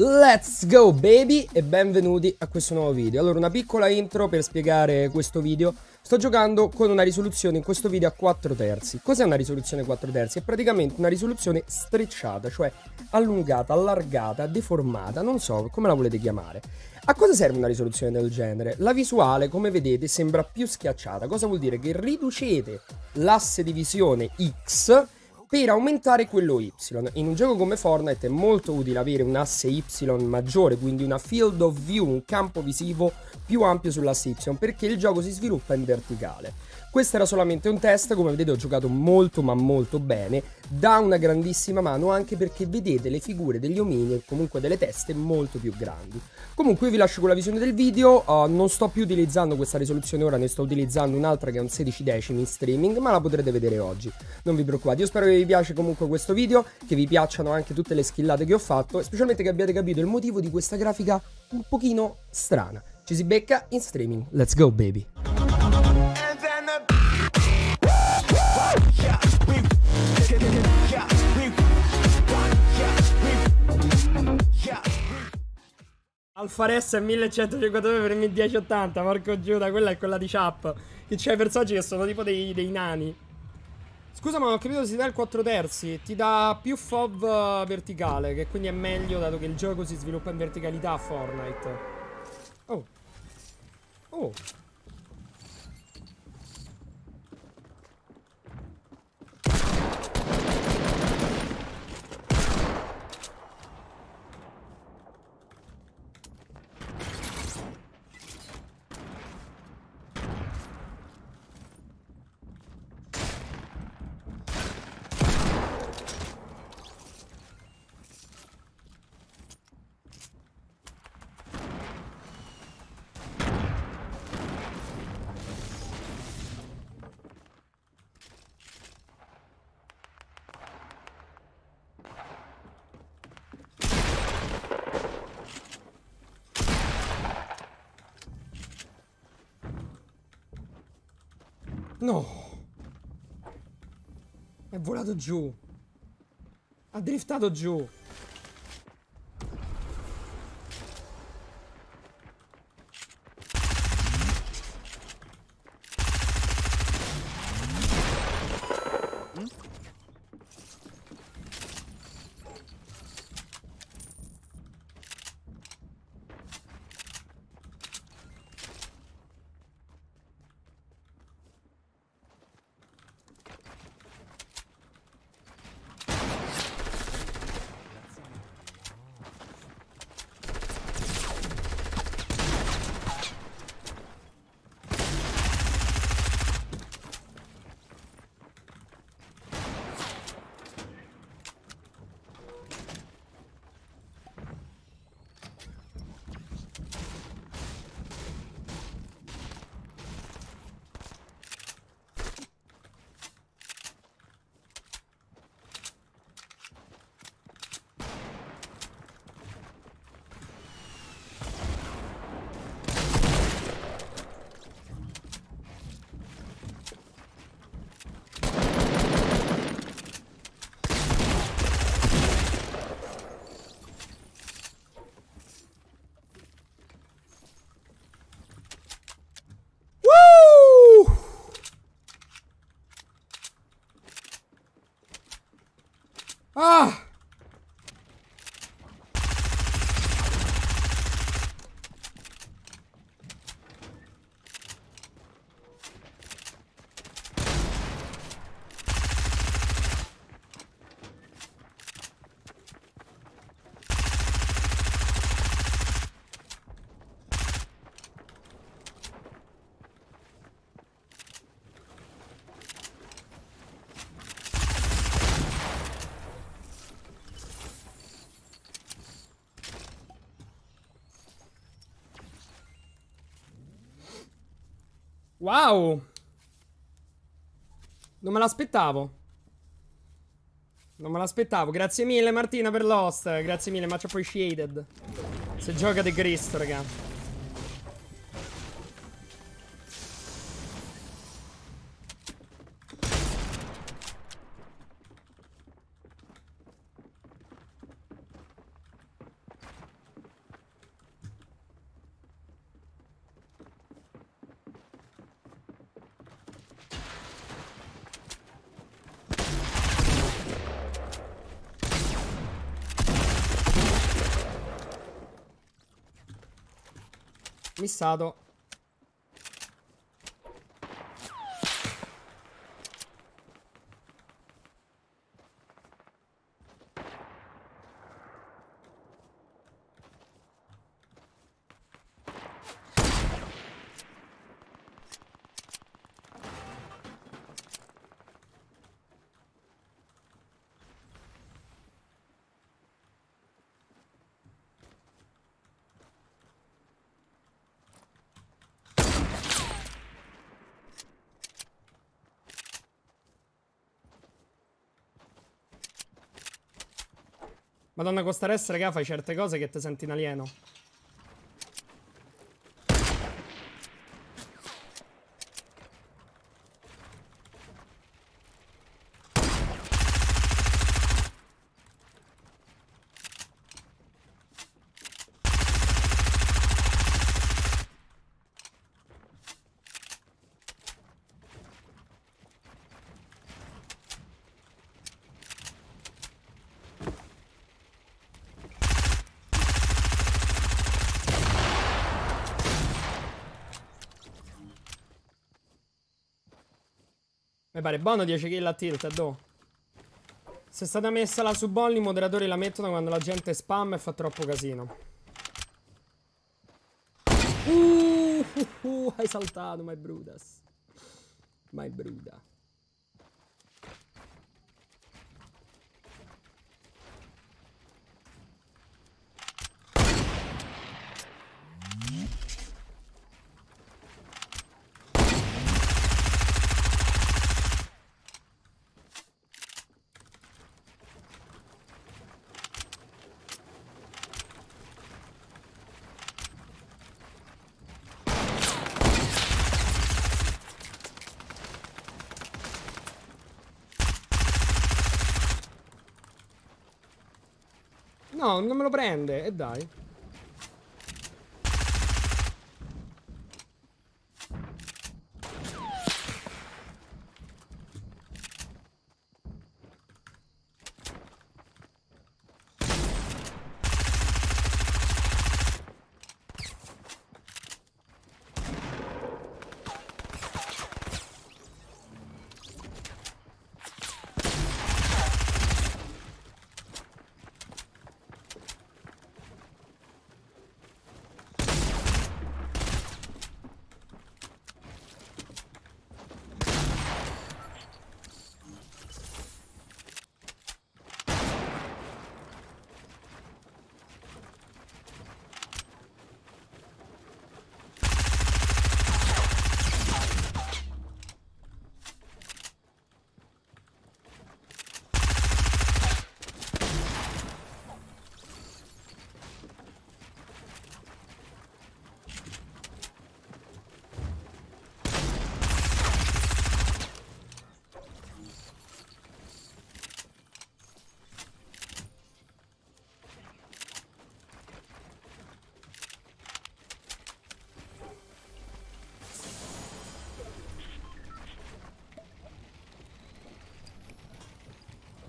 Let's go baby e benvenuti a questo nuovo video Allora una piccola intro per spiegare questo video Sto giocando con una risoluzione in questo video a 4 terzi Cos'è una risoluzione 4 terzi? È praticamente una risoluzione strecciata Cioè allungata, allargata, deformata Non so come la volete chiamare A cosa serve una risoluzione del genere? La visuale come vedete sembra più schiacciata Cosa vuol dire? Che riducete l'asse di visione X per aumentare quello Y. In un gioco come Fortnite è molto utile avere un asse Y maggiore, quindi una field of view, un campo visivo più ampio sull'asse Y, perché il gioco si sviluppa in verticale. Questo era solamente un test, come vedete ho giocato molto ma molto bene, dà una grandissima mano anche perché vedete le figure degli omini e comunque delle teste molto più grandi. Comunque io vi lascio con la visione del video, uh, non sto più utilizzando questa risoluzione ora, ne sto utilizzando un'altra che è un 16 decimi in streaming, ma la potrete vedere oggi, non vi preoccupate. Io spero che vi piace comunque questo video, che vi piacciono anche tutte le schillate che ho fatto e specialmente che abbiate capito il motivo di questa grafica un pochino strana. Ci si becca in streaming. Let's go baby! Alfa è 1152 per 1080, porco Giuda, quella è quella di Chap. Che c'è i personaggi che sono tipo dei, dei nani. Scusa, ma non ho capito se ti dà il 4 terzi. Ti dà più FOV eh, verticale, che quindi è meglio dato che il gioco si sviluppa in verticalità a Fortnite. Oh. Oh. No! È volato giù! Ha driftato giù! Ah! Wow! Non me l'aspettavo. Non me l'aspettavo. Grazie mille Martina per l'host. Grazie mille, much appreciated. Se gioca The Grist, raga. Missato. Madonna, con sta raga, fai certe cose che ti senti in alieno. Mi pare buono 10 kill a tilt, do. Eh, boh. Se è stata messa la sub i moderatori la mettono quando la gente spam e fa troppo casino. Uh, uh, uh hai saltato, my Brudas. My Bruda. No, non me lo prende, e eh dai.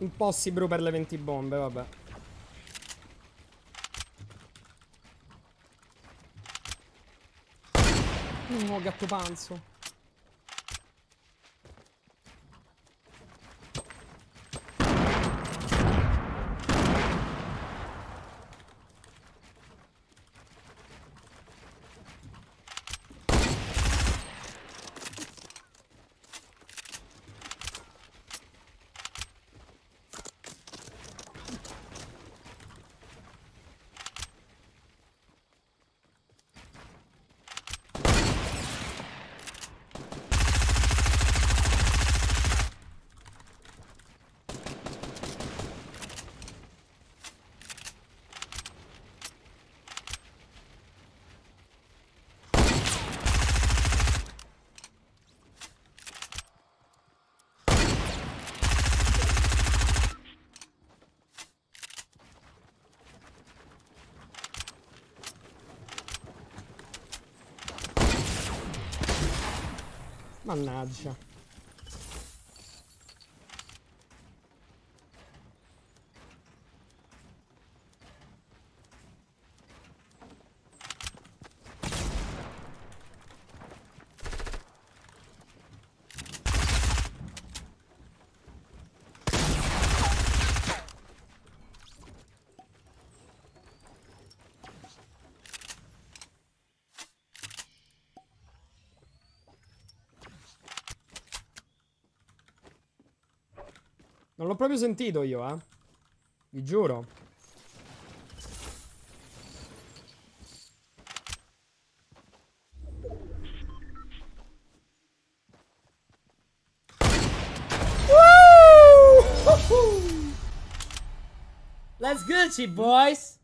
Impossibile per le 20 bombe, vabbè. No, gatto panzo. Mannaggia. Non l'ho proprio sentito io, eh. Vi giuro. Let's Gucci, boys!